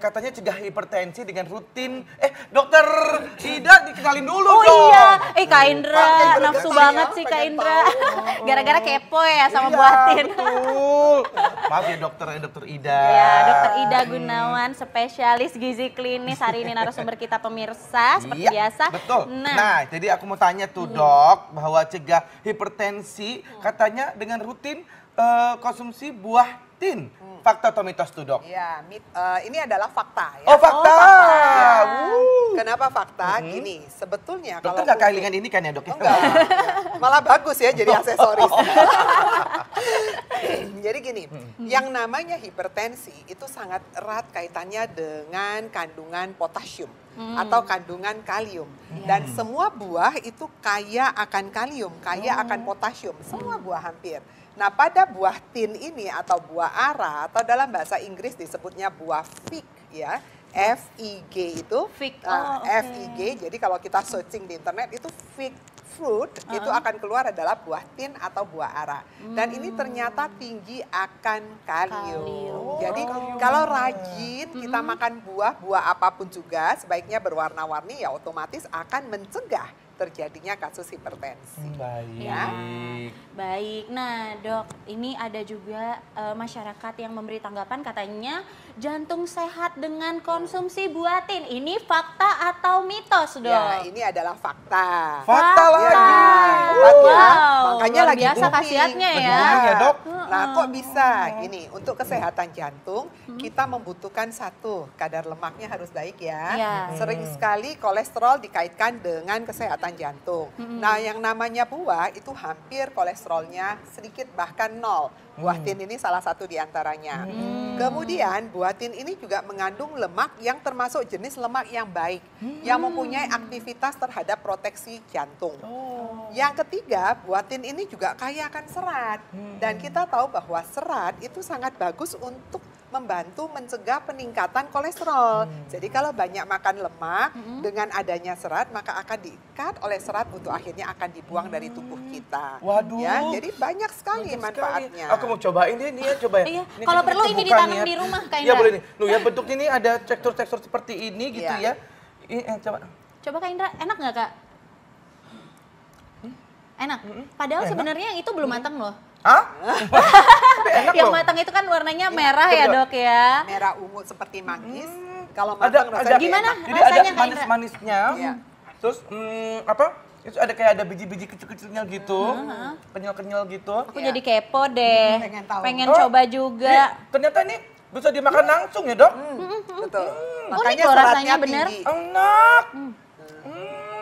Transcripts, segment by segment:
katanya cegah hipertensi dengan rutin. Eh, dokter tidak dikenalin dulu oh, dong. Oh iya, eh Kak Indra, hmm. nafsu banget ya, sih Kak Indra. Gara-gara kepo ya sama iya, buatin. Betul. Maaf ya dokter, eh, dokter Ida. ya dokter Ida Gunawan, spesialis gizi klinis hari ini narasumber kita pemirsa iya, seperti iya, biasa. Betul. Nah. nah, jadi aku mau tanya tuh hmm. dok, bahwa cegah hipertensi katanya dengan rutin eh, konsumsi buah Martin. Hmm. Fakta mitos tuh dok. Iya, uh, ini adalah fakta ya. Oh fakta. Oh, fakta. Ya. Kenapa fakta? Hmm. Gini, sebetulnya Dokter kalau nggak kailingan ini kan ya dok? Ya? Enggak, malah bagus ya jadi aksesoris. jadi gini, hmm. yang namanya hipertensi itu sangat erat kaitannya dengan kandungan potasium hmm. atau kandungan kalium. Hmm. Dan semua buah itu kaya akan kalium, kaya hmm. akan potasium, semua buah hampir. Nah pada buah tin ini atau buah ara atau dalam bahasa Inggris disebutnya buah fig ya. f i g itu fig. Eh, oh, uh, okay. Jadi kalau kita searching di internet itu fig fruit uh -huh. itu akan keluar adalah buah tin atau buah ara. Hmm. Dan ini hmm. ternyata tinggi akan kalium. kalium. Jadi oh. kalau rajin hmm. kita makan buah, buah apapun juga sebaiknya berwarna-warni ya otomatis akan mencegah terjadinya kasus hipertensi. Baik. Ya. Baik. Nah, Dok, ini ada juga uh, masyarakat yang memberi tanggapan katanya jantung sehat dengan konsumsi buatin. Ini fakta atau mitos, ya, Dok? Ya, ini adalah fakta. Fakta, iya. fakta. lagi. Wow. Makanya Luar lagi biasa booming. ya. ya, Dok. Hmm. Nah, kok ah. bisa? Okay. Gini, untuk kesehatan jantung hmm. kita membutuhkan satu, kadar lemaknya harus baik ya. Yeah. Sering sekali kolesterol dikaitkan dengan kesehatan jantung. Hmm. Nah, yang namanya buah itu hampir kolesterolnya sedikit bahkan nol. Hmm. Buah tin ini salah satu diantaranya. Hmm. Kemudian buah tin ini juga mengandung lemak yang termasuk jenis lemak yang baik, yang mempunyai aktivitas terhadap proteksi jantung. Oh. Yang ketiga, buah tin ini juga kaya akan serat. Dan kita tahu tahu bahwa serat itu sangat bagus untuk membantu mencegah peningkatan kolesterol. Hmm. Jadi kalau banyak makan lemak hmm. dengan adanya serat maka akan diikat oleh serat untuk akhirnya akan dibuang hmm. dari tubuh hmm. kita. Waduh. Ya, jadi banyak sekali banyak manfaatnya. Sekali. Aku mau cobain ini, nih ya coba ya. Iya. Ini kalau perlu ini ya. ditanam ya. di rumah kayaknya. Iya boleh nih. Lu ya bentuk ini ada tekstur-tekstur seperti ini gitu iya. ya. ya. Ini eh, coba. Coba Kak Indra, enak nggak Kak? Hmm? Enak. Hmm? Padahal sebenarnya yang itu belum matang loh. Hah? yang matang itu kan warnanya iya, merah ya dok ya? Merah ungu seperti manis. Hmm. Kalau matang ada, rasanya ada, gimana? Enak. Jadi rasanya ada manis-manisnya. Ya. Terus hmm, apa? Itu ada kayak ada biji-biji kecil-kecilnya gitu, uh-huh. Hmm, hmm, hmm. kenyal-kenyal gitu. Aku ya. jadi iya. kepo deh, hmm, pengen, tahu. pengen oh, coba juga. Ini, ternyata ini bisa dimakan langsung ya dok? Hmm, betul. Hmm. Makanya oh, rasanya bener. Enak. Hmm.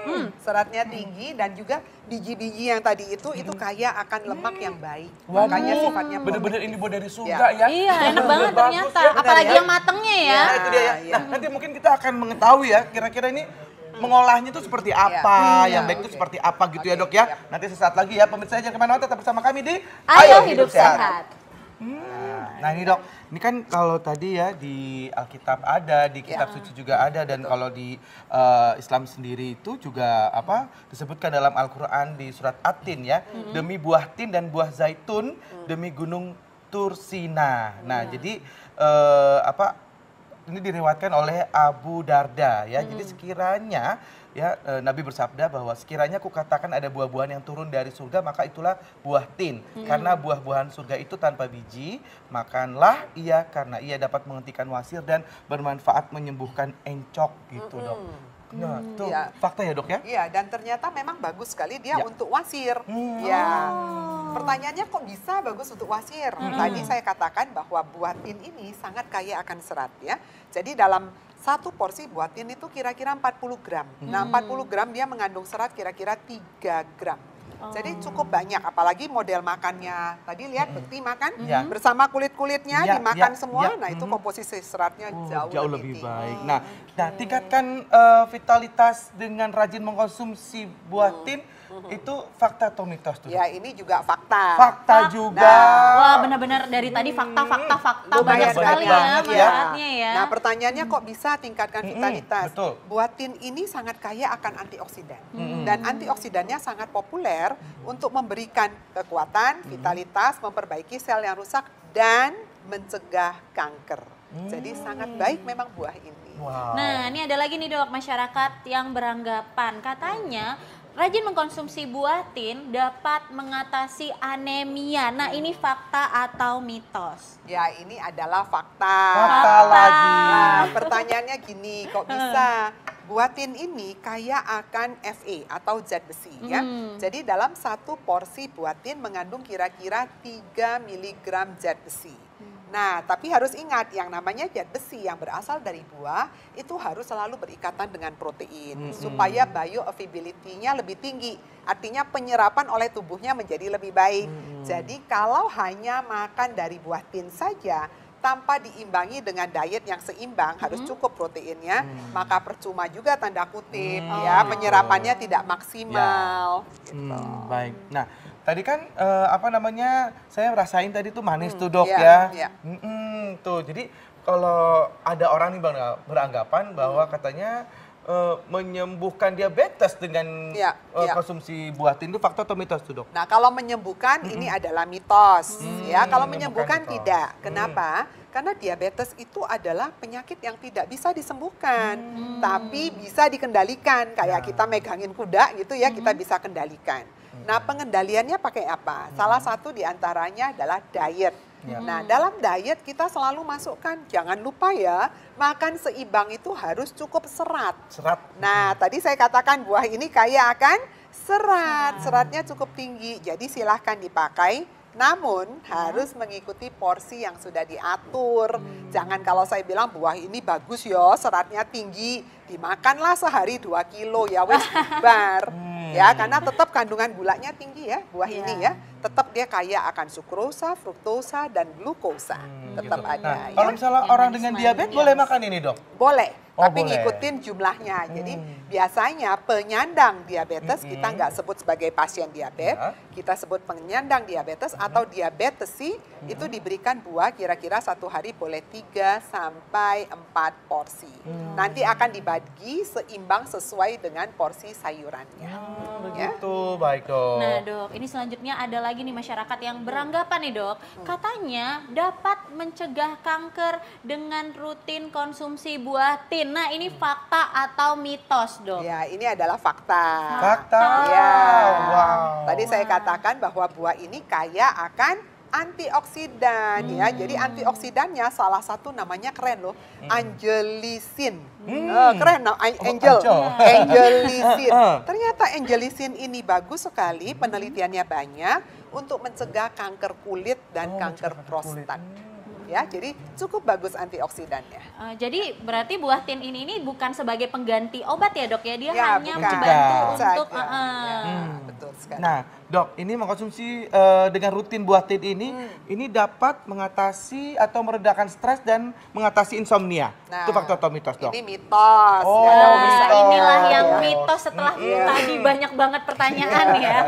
Hmm. hmm. Seratnya tinggi dan juga biji-biji yang tadi itu itu hmm. kaya akan lemak yang baik. Hmm. Makanya sifatnya benar-benar ini buat dari surga ya. ya. Iya, enak banget ternyata. ya. Apalagi ya. yang matengnya ya. Nah, itu dia ya. Iya, iya. Nah, nanti mungkin kita akan mengetahui ya kira-kira ini mengolahnya itu seperti iya. apa, ya, yang baik itu okay. seperti apa gitu okay, ya dok ya. Yep. Nanti sesaat lagi ya pemirsa jangan kemana-mana tetap bersama kami di Ayo, Ayo Hidup, Hidup Sehat. Sehat. Hmm. Nah ini dok, ini kan kalau tadi ya di Alkitab ada, di kitab ya. suci juga ada, dan Betul. kalau di uh, Islam sendiri itu juga apa disebutkan dalam Al-Quran di surat Atin ya, hmm. demi buah tin dan buah zaitun, hmm. demi gunung Tursina. Nah hmm. jadi uh, apa ini direwatkan oleh Abu Darda ya. Hmm. Jadi mm-hmm. sekiranya ya e, Nabi bersabda bahwa sekiranya aku katakan ada buah-buahan yang turun dari surga maka itulah buah tin hmm. karena buah-buahan surga itu tanpa biji makanlah ia karena ia dapat menghentikan wasir dan bermanfaat menyembuhkan encok gitu hmm. dok Nah, hmm, itu ya. fakta ya dok ya? Iya, dan ternyata memang bagus sekali dia ya. untuk wasir. Hmm. Ya. Oh. Pertanyaannya kok bisa bagus untuk wasir? Hmm. Tadi saya katakan bahwa buah tin ini sangat kaya akan serat ya. Jadi dalam satu porsi buatin itu kira-kira 40 gram. Nah, hmm. Nah 40 gram dia mengandung serat kira-kira 3 gram. Jadi oh. cukup banyak, apalagi model makannya. Tadi lihat hmm. Bekti makan -hmm. bersama kulit-kulitnya yeah, dimakan yeah, semua. yeah. Nah itu hmm. komposisi seratnya oh, jauh, jauh lebih, lebih baik. Nah, okay. nah tingkatkan uh, vitalitas dengan rajin mengkonsumsi buatin. tin, itu fakta atau mitos tuh? Ya ini juga fakta. Fakta, fakta. juga. Wah benar-benar dari tadi fakta, hmm. fakta, fakta Lumayan oh, banyak sekali ya, ya. ya. Nah pertanyaannya kok bisa tingkatkan hmm, hmm, vitalitas? Betul. Buatin ini sangat kaya akan antioksidan. Hmm. hmm. Dan antioksidannya sangat populer hmm. untuk memberikan kekuatan, vitalitas, memperbaiki sel yang rusak, dan mencegah kanker. Hmm. Jadi sangat baik memang buah ini. Wow. Nah, ini ada lagi nih dok masyarakat yang beranggapan katanya Rajin mengkonsumsi buah tin dapat mengatasi anemia. Nah, ini fakta atau mitos? Ya, ini adalah fakta. Fakta, lagi. Nah, pertanyaannya gini, kok bisa buah tin ini kaya akan Fe atau zat besi ya. hmm. Jadi dalam satu porsi buah tin mengandung kira-kira 3 miligram zat besi. Hmm. Nah, tapi harus ingat yang namanya zat besi yang berasal dari buah itu harus selalu berikatan dengan protein -hmm. supaya bioavailability-nya lebih tinggi. Artinya penyerapan oleh tubuhnya menjadi lebih baik. -hmm. Jadi kalau hanya makan dari buah tin saja tanpa diimbangi dengan diet yang seimbang hmm. harus cukup proteinnya hmm. maka percuma juga tanda kutip hmm. ya penyerapannya hmm. tidak ya. maksimal. Ya. Gitu. Hmm, baik. Nah Tadi kan uh, apa namanya? Saya rasain tadi tuh manis hmm, tuh dok iya, ya. iya. Mm -mm, tuh. Jadi kalau ada orang nih bang beranggapan bahwa hmm. katanya Uh, menyembuhkan diabetes dengan ya, uh, ya. konsumsi tin itu faktor atau mitos tuh dok? Nah kalau menyembuhkan -hmm. ini adalah mitos hmm, ya. Kalau menyembuhkan mitos. tidak. Hmm. Kenapa? Karena diabetes itu adalah penyakit yang tidak bisa disembuhkan, hmm. tapi bisa dikendalikan. Kayak ya. kita megangin kuda gitu ya, -hmm. kita bisa kendalikan. Nah pengendaliannya pakai apa? Salah satu diantaranya adalah diet. Ya. Nah dalam diet kita selalu masukkan jangan lupa ya makan seimbang itu harus cukup serat. Serat. Nah hmm. tadi saya katakan buah ini kaya akan serat, seratnya cukup tinggi. Jadi silahkan dipakai namun hmm. harus mengikuti porsi yang sudah diatur. Hmm. Jangan kalau saya bilang buah ini bagus yo, ya, seratnya tinggi, dimakanlah sehari 2 kilo ya wes bar ya hmm. karena tetap kandungan gulanya tinggi ya buah yeah. ini ya. ya tetap dia kaya akan sukrosa, fruktosa dan glukosa hmm, tetap gitu. ada. Nah, ya. Kalau misalnya orang dengan diabetes boleh makan ini dok? Boleh, oh, tapi boleh. ngikutin jumlahnya. Jadi hmm biasanya penyandang diabetes mm -hmm. kita nggak sebut sebagai pasien diabetes, yeah. kita sebut penyandang diabetes mm -hmm. atau diabetes sih mm -hmm. itu diberikan buah kira-kira satu hari boleh 3 sampai 4 porsi. Mm -hmm. Nanti akan dibagi seimbang sesuai dengan porsi sayurannya. Oh, ya. begitu, baik dok. Nah dok, ini selanjutnya ada lagi nih masyarakat yang beranggapan nih dok, hmm. katanya dapat mencegah kanker dengan rutin konsumsi buah tin. Nah ini fakta atau mitos dong. Ya, ini adalah fakta. Fakta. Ya. Wow. Tadi wow. saya katakan bahwa buah ini kaya akan antioksidan ya. hmm. ya. Jadi antioksidannya salah satu namanya keren loh, hmm. angelisin. Hmm. Uh, keren no? Oh, angel. Oh, angelisin. Ternyata angelisin ini bagus sekali, penelitiannya banyak untuk mencegah kanker kulit dan oh, kanker prostat. Kulit ya. Jadi cukup bagus antioksidannya. Uh, jadi berarti buah tin ini ini bukan sebagai pengganti obat ya dok ya, dia ya, hanya membantu untuk. Uh, uh. Ya, betul sekali. Nah Dok, ini mengkonsumsi uh, dengan rutin buah tin ini, hmm. ini dapat mengatasi atau meredakan stres dan mengatasi insomnia. Nah, itu faktor atau mitos, dok? Ini mitos. Oh, nah, mitos. inilah yang iya. mitos setelah hmm. tadi banyak banget pertanyaan iya. ya.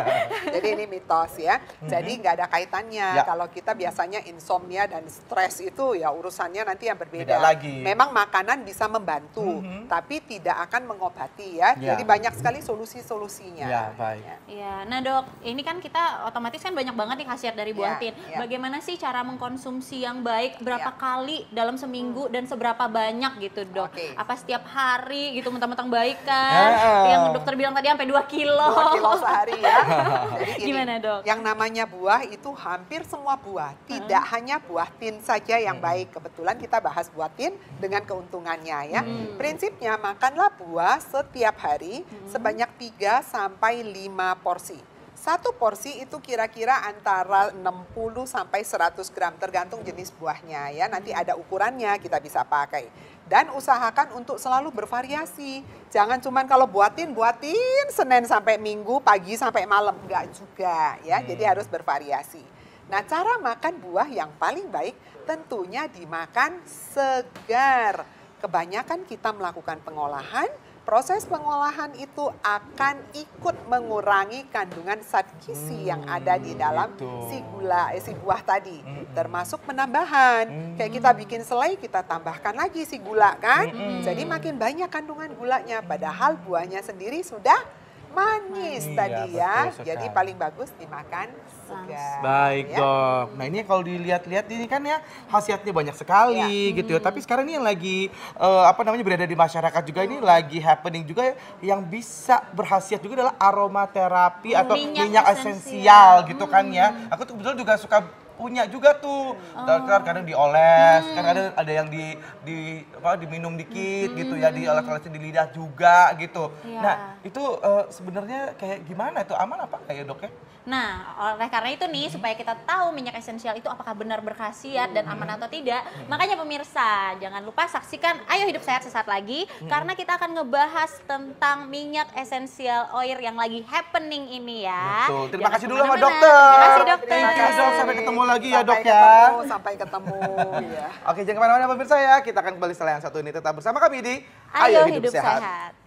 Jadi ini mitos ya. Jadi hmm. nggak ada kaitannya. Ya. Kalau kita biasanya insomnia dan stres itu ya urusannya nanti yang berbeda. Beda lagi. Memang makanan bisa membantu, hmm. tapi tidak akan mengobati ya. ya. Jadi banyak sekali solusi-solusinya. Ya, baik. Ya. ya, nah dok ini kan kita otomatis kan banyak banget nih khasiat dari iya, buah yeah, tin. Yeah. Bagaimana sih cara mengkonsumsi yang baik? Berapa yeah. kali dalam seminggu dan seberapa banyak gitu, Dok? Okay. Apa setiap hari gitu mentang-mentang baik kan? Yang dokter bilang tadi sampai 2 kilo. 2 kilo sehari ya. Jadi gini, Gimana, Dok? Yang namanya buah itu hampir semua buah, tidak hmm. hanya buah tin saja yang baik. Kebetulan kita bahas buah tin dengan keuntungannya ya. Hmm. Prinsipnya makanlah buah setiap hari hmm. sebanyak 3 sampai 5 porsi. Satu porsi itu kira-kira antara 60 sampai 100 gram tergantung jenis buahnya ya. Nanti ada ukurannya kita bisa pakai. Dan usahakan untuk selalu bervariasi. Jangan cuman kalau buatin buatin Senin sampai Minggu, pagi sampai malam enggak juga ya. Hmm. Jadi harus bervariasi. Nah, cara makan buah yang paling baik tentunya dimakan segar. Kebanyakan kita melakukan pengolahan proses pengolahan itu akan ikut mengurangi kandungan zat gizi hmm, yang ada di dalam gitu. si gula eh, si buah tadi, hmm. termasuk penambahan. Hmm. Kayak kita hmm. bikin selai kita tambahkan lagi si gula kan, hmm. jadi makin banyak kandungan gulanya. Padahal buahnya sendiri sudah manis, iya, tadi ya. ya. Jadi paling bagus dimakan segar. Baik ya. dok. Nah ini kalau dilihat-lihat ini kan ya khasiatnya banyak sekali ya. gitu ya. Hmm. Tapi sekarang ini yang lagi uh, apa namanya berada di masyarakat juga hmm. ini lagi happening juga yang bisa berhasiat juga adalah aromaterapi atau minyak, minyak esensial, esensial gitu kan ya. Hmm. Aku tuh betul juga suka punya juga tuh. Oh. Kadang, kadang dioles, hmm. kan ada ada yang di di apa diminum dikit hmm. gitu ya, hmm. dioles-olesin di lidah juga gitu. Ya. Nah, itu uh, sebenarnya kayak gimana itu Aman apa kayak ya, Dok ya? Nah, oleh karena itu nih hmm. supaya kita tahu minyak esensial itu apakah benar berkhasiat hmm. dan aman hmm. atau tidak, hmm. makanya pemirsa jangan lupa saksikan Ayo Hidup Sehat sesaat lagi hmm. karena kita akan ngebahas tentang minyak esensial oil yang lagi happening ini ya. Betul. Terima jangan kasih dulu sama dokter. Terima kasih dokter. Terima kasih dok. Sampai ketemu lagi lagi ya dok ya. ketemu, ya. Sampai ketemu. Iya. Oke jangan kemana-mana pemirsa ya. Kita akan kembali setelah yang satu ini tetap bersama kami di Ayo, Hidup, Sehat.